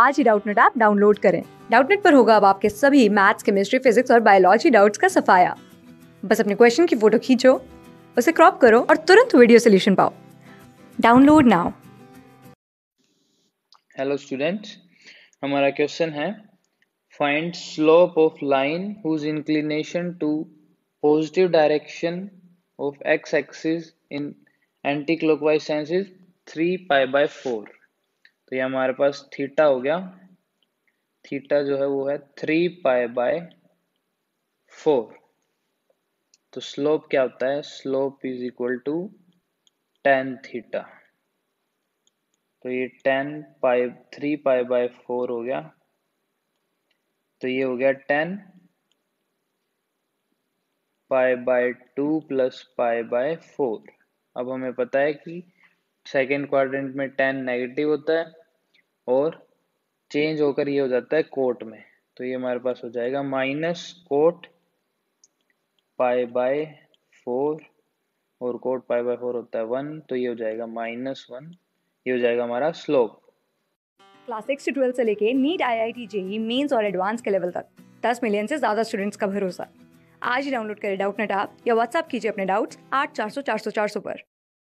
आज ही Doubtnut app download करें डाउटनेट पर होगा अब आपके सभी मैथ्स केमिस्ट्री फिजिक्स और बायोलॉजी डाउट्स का सफाया बस अपने क्वेश्चन की फोटो खींचो उसे क्रॉप करो और तुरंत वीडियो सोल्यूशन पाओ डाउनलोड नाउ हेलो स्टूडेंट हमारा क्वेश्चन है find slope of line whose inclination to positive direction of X axis in anti clockwise sense is 3 pi by 4 तो ये हमारे पास थीटा हो गया थीटा जो है वो है थ्री पाए बाय फोर तो स्लोप क्या होता है slope is equal to tan theta तो ये tan pi three pi by four हो गया तो ये हो गया tan pi by two plus pi by four अब हमें पता है कि सेकेंड क्वाड्रेंट में टेन नेगेटिव होता है और चेंज होकर ये हो जाता है कोट में तो ये हमारे पास हो जाएगा minus cot pi by four और कोट पाई बाय फोर होता है वन तो ये हो जाएगा माइनस वन ये हो जाएगा हमारा स्लोप क्लास सिक्स से ट्वेल्थ से लेके NEET I I T JEE Mains और एडवांस के लेवल तक दस मिलियन से ज़्यादा स्टूडेंट्स का भरोसा आज ही डाउनलोड करें डाउट नेट आप या व्हाट्सअप कीजिए अपने डाउट्स आठ चार सौ चार सौ चार सौ पर